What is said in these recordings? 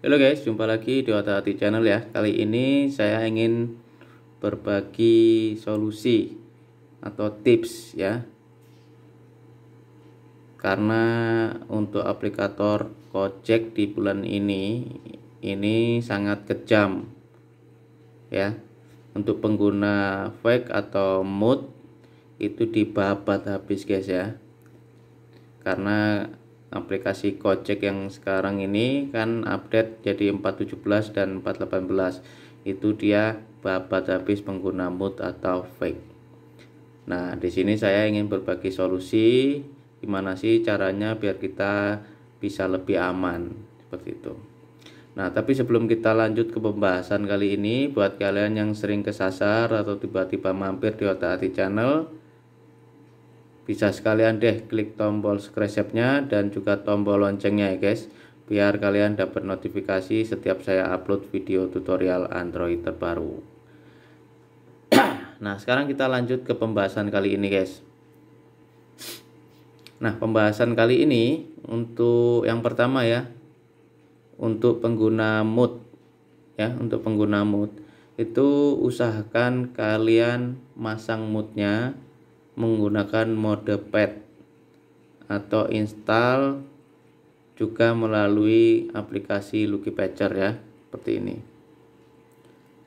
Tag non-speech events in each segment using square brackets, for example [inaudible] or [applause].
Halo guys, jumpa lagi di Otak Hati Channel ya. Kali ini saya ingin berbagi solusi atau tips ya. Karena untuk aplikator Gojek di bulan ini ini sangat kejam ya. Untuk pengguna fake atau mood itu dibabat habis guys ya. Karena aplikasi Gojek yang sekarang ini kan update jadi 417 dan 418 itu dia babat habis pengguna mood atau fake nah di sini saya ingin berbagi solusi gimana sih caranya biar kita bisa lebih aman seperti itu nah tapi sebelum kita lanjut ke pembahasan kali ini buat kalian yang sering kesasar atau tiba-tiba mampir di otak hati channel bisa sekalian deh klik tombol subscribe-nya dan juga tombol loncengnya ya guys biar kalian dapat notifikasi setiap saya upload video tutorial Android terbaru [clears throat] nah sekarang kita lanjut ke pembahasan kali ini guys nah pembahasan kali ini untuk yang pertama ya untuk pengguna mood ya untuk pengguna mood itu usahakan kalian masang moodnya menggunakan mode pad atau install juga melalui aplikasi Lucky Patcher ya seperti ini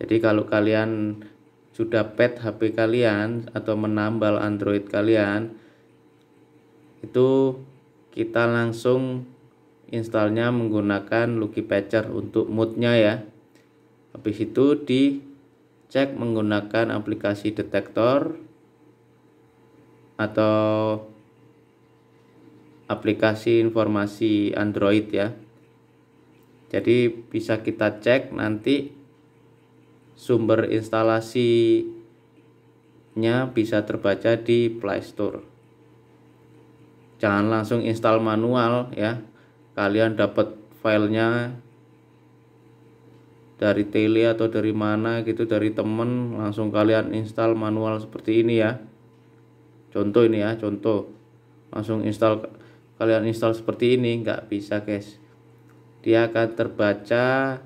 jadi kalau kalian sudah pet HP kalian atau menambal Android kalian itu kita langsung installnya menggunakan Lucky Patcher untuk moodnya ya habis itu dicek menggunakan aplikasi detektor atau aplikasi informasi Android ya. Jadi bisa kita cek nanti sumber instalasinya bisa terbaca di Play Store. Jangan langsung install manual ya. Kalian dapat filenya dari tele atau dari mana gitu dari temen langsung kalian install manual seperti ini ya contoh ini ya contoh langsung install kalian install seperti ini nggak bisa guys dia akan terbaca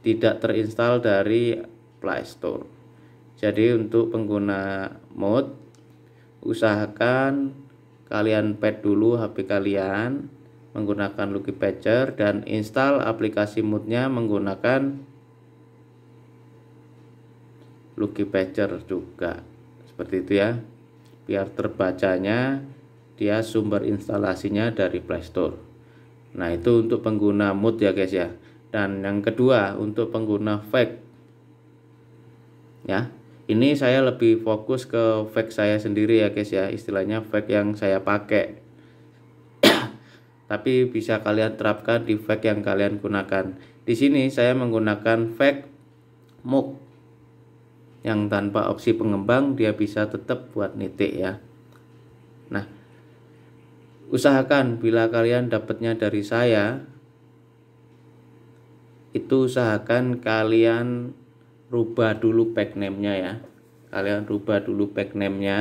tidak terinstall dari Play Store jadi untuk pengguna mod usahakan kalian pet dulu HP kalian menggunakan Lucky Patcher dan install aplikasi modnya menggunakan Lucky Patcher juga seperti itu ya biar terbacanya dia sumber instalasinya dari Playstore nah itu untuk pengguna mood ya guys ya dan yang kedua untuk pengguna fake ya ini saya lebih fokus ke fake saya sendiri ya guys ya istilahnya fake yang saya pakai [coughs] tapi bisa kalian terapkan di fake yang kalian gunakan di sini saya menggunakan fake mug yang tanpa opsi pengembang dia bisa tetap buat nitik ya nah usahakan bila kalian dapatnya dari saya itu usahakan kalian rubah dulu pack name nya ya kalian rubah dulu pack name nya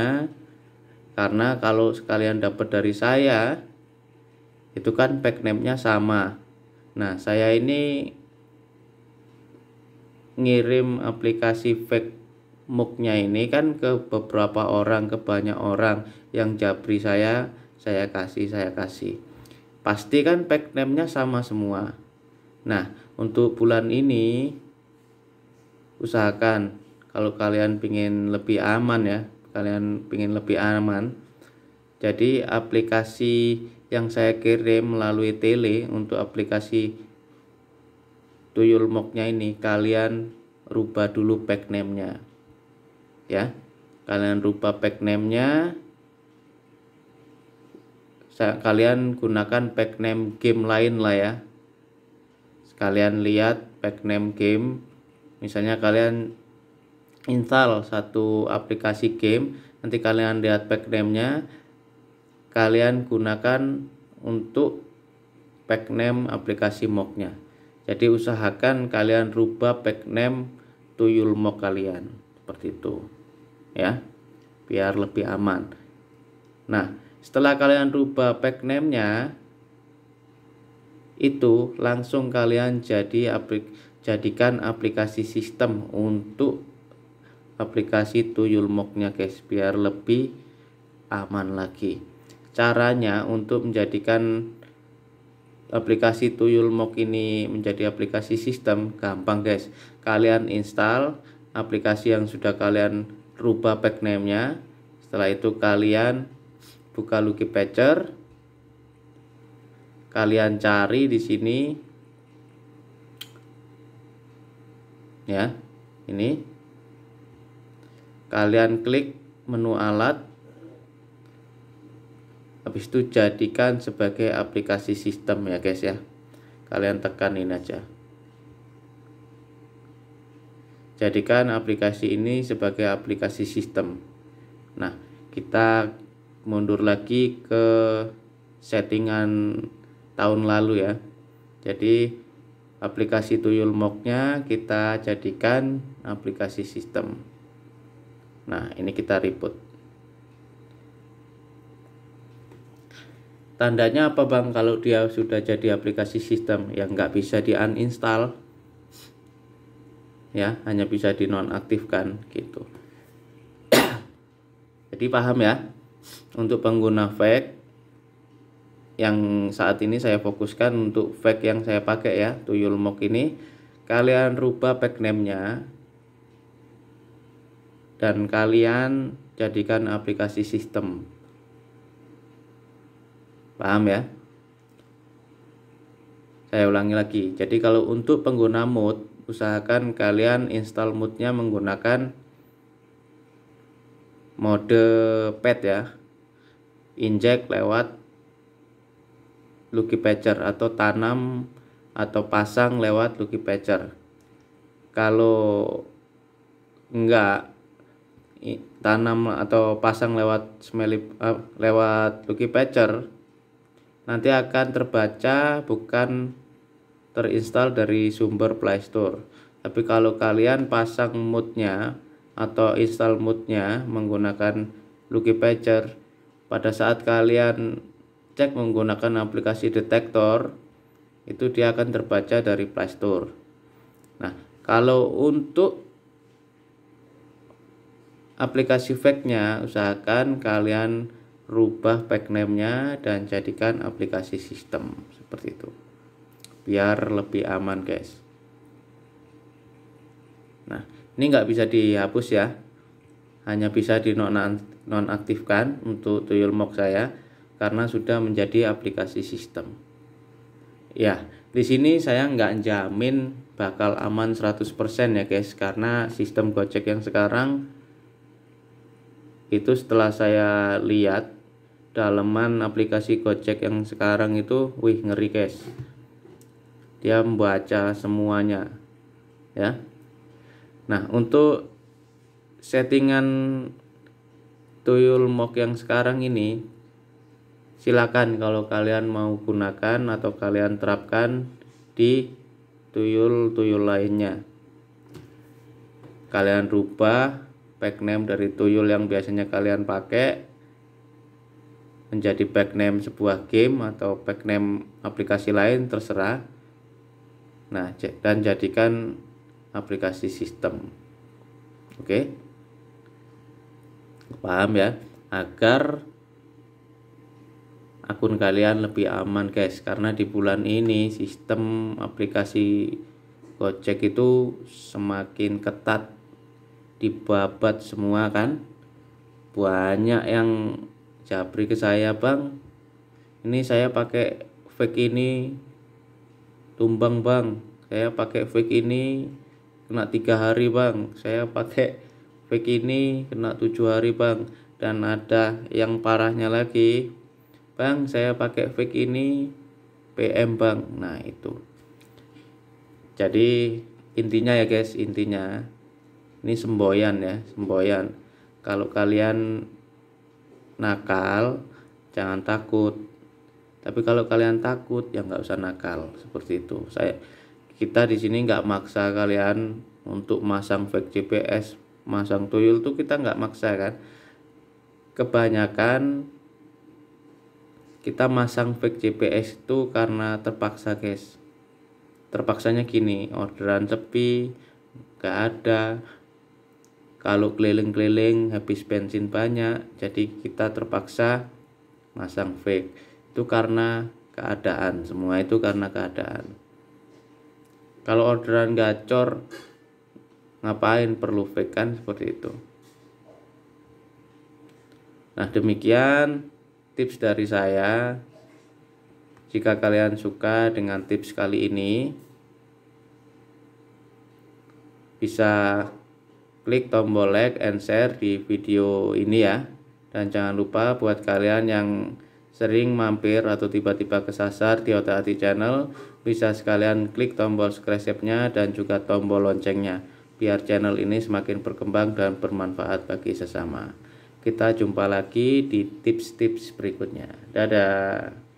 karena kalau sekalian dapat dari saya itu kan pack name nya sama nah saya ini ngirim aplikasi fake muknya ini kan ke beberapa orang ke banyak orang yang japri saya saya kasih saya kasih pasti kan pack name-nya sama semua nah untuk bulan ini usahakan kalau kalian pingin lebih aman ya kalian pingin lebih aman jadi aplikasi yang saya kirim melalui tele untuk aplikasi tuyul moknya ini kalian rubah dulu pack name-nya ya kalian rubah pack name-nya kalian gunakan pack name game lain lah ya kalian lihat pack name game misalnya kalian install satu aplikasi game nanti kalian lihat pack name nya kalian gunakan untuk pack name aplikasi mock nya jadi usahakan kalian rubah pack name tuyul mock kalian seperti itu ya biar lebih aman nah setelah kalian rubah pack name-nya itu langsung kalian jadi aplik jadikan aplikasi sistem untuk aplikasi tuyul moknya guys biar lebih aman lagi caranya untuk menjadikan aplikasi tuyul mok ini menjadi aplikasi sistem gampang guys kalian install aplikasi yang sudah kalian rubah back name nya Setelah itu kalian buka Lucky Patcher. Kalian cari di sini ya. Ini. Kalian klik menu alat. Habis itu jadikan sebagai aplikasi sistem ya guys ya. Kalian tekan ini aja. Jadikan aplikasi ini sebagai aplikasi sistem. Nah, kita mundur lagi ke settingan tahun lalu ya. Jadi aplikasi tuyul mocknya kita jadikan aplikasi sistem. Nah, ini kita reboot. Tandanya apa Bang kalau dia sudah jadi aplikasi sistem yang nggak bisa di uninstall? ya hanya bisa dinonaktifkan gitu [clears throat] jadi paham ya untuk pengguna fake yang saat ini saya fokuskan untuk fake yang saya pakai ya tuyul mock ini kalian rubah name nya dan kalian jadikan aplikasi sistem paham ya saya ulangi lagi jadi kalau untuk pengguna mode usahakan kalian install moodnya menggunakan mode pad ya inject lewat Lucky Patcher atau tanam atau pasang lewat Lucky Patcher kalau enggak tanam atau pasang lewat smelly uh, lewat Lucky Patcher nanti akan terbaca bukan terinstal dari sumber Play Store. Tapi kalau kalian pasang moodnya atau install moodnya menggunakan Lucky Patcher, pada saat kalian cek menggunakan aplikasi detektor, itu dia akan terbaca dari Play Store. Nah, kalau untuk aplikasi fake-nya, usahakan kalian rubah pack name-nya dan jadikan aplikasi sistem seperti itu biar lebih aman guys nah ini nggak bisa dihapus ya hanya bisa di nonaktifkan untuk tuyul mock saya karena sudah menjadi aplikasi sistem ya di sini saya nggak jamin bakal aman 100% ya guys karena sistem Gojek yang sekarang itu setelah saya lihat daleman aplikasi Gojek yang sekarang itu wih ngeri guys dia membaca semuanya ya nah untuk settingan tuyul mock yang sekarang ini silakan kalau kalian mau gunakan atau kalian terapkan di tuyul-tuyul lainnya kalian rubah name dari tuyul yang biasanya kalian pakai menjadi name sebuah game atau name aplikasi lain terserah Nah, dan jadikan aplikasi sistem. Oke. Paham ya? Agar akun kalian lebih aman, guys. Karena di bulan ini sistem aplikasi Gojek itu semakin ketat dibabat semua kan. Banyak yang japri ke saya, Bang. Ini saya pakai fake ini tumbang bang saya pakai fake ini kena tiga hari bang saya pakai fake ini kena tujuh hari bang dan ada yang parahnya lagi bang saya pakai fake ini PM bang nah itu jadi intinya ya guys intinya ini semboyan ya semboyan kalau kalian nakal jangan takut tapi kalau kalian takut ya nggak usah nakal seperti itu. Saya kita di sini nggak maksa kalian untuk masang fake GPS, masang tuyul tuh kita nggak maksa kan. Kebanyakan kita masang fake GPS itu karena terpaksa guys. Terpaksanya gini, orderan sepi, nggak ada. Kalau keliling-keliling habis bensin banyak, jadi kita terpaksa masang fake itu karena keadaan semua itu karena keadaan kalau orderan gacor ngapain perlu fake kan seperti itu nah demikian tips dari saya jika kalian suka dengan tips kali ini bisa klik tombol like and share di video ini ya dan jangan lupa buat kalian yang sering mampir atau tiba-tiba kesasar di otak hati channel, bisa sekalian klik tombol subscribe-nya dan juga tombol loncengnya, biar channel ini semakin berkembang dan bermanfaat bagi sesama. Kita jumpa lagi di tips-tips berikutnya. Dadah!